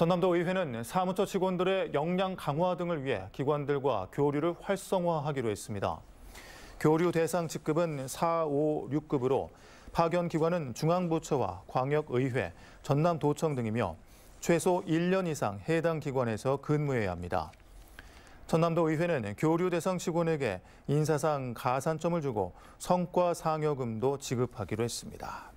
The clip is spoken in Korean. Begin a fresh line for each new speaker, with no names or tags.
전남도 의회는 사무처 직원들의 역량 강화 등을 위해 기관들과 교류를 활성화하기로 했습니다. 교류 대상 직급은 4, 5, 6급으로 파견 기관은 중앙부처와 광역의회, 전남도청 등이며 최소 1년 이상 해당 기관에서 근무해야 합니다. 전남도 의회는 교류 대상 직원에게 인사상 가산점을 주고 성과 상여금도 지급하기로 했습니다.